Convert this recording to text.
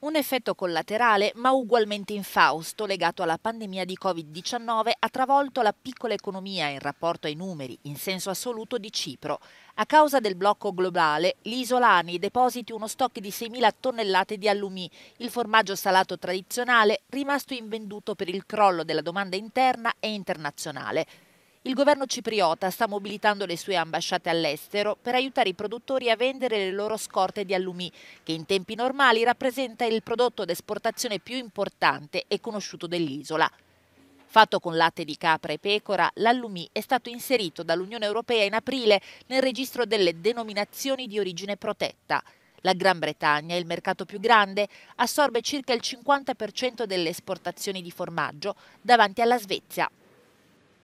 Un effetto collaterale, ma ugualmente infausto, legato alla pandemia di Covid-19, ha travolto la piccola economia in rapporto ai numeri, in senso assoluto, di Cipro. A causa del blocco globale, l'isola ha depositi uno stock di 6.000 tonnellate di allumi, il formaggio salato tradizionale rimasto invenduto per il crollo della domanda interna e internazionale. Il governo cipriota sta mobilitando le sue ambasciate all'estero per aiutare i produttori a vendere le loro scorte di allumi, che in tempi normali rappresenta il prodotto d'esportazione più importante e conosciuto dell'isola. Fatto con latte di capra e pecora, l'allumi è stato inserito dall'Unione Europea in aprile nel registro delle denominazioni di origine protetta. La Gran Bretagna, il mercato più grande, assorbe circa il 50% delle esportazioni di formaggio davanti alla Svezia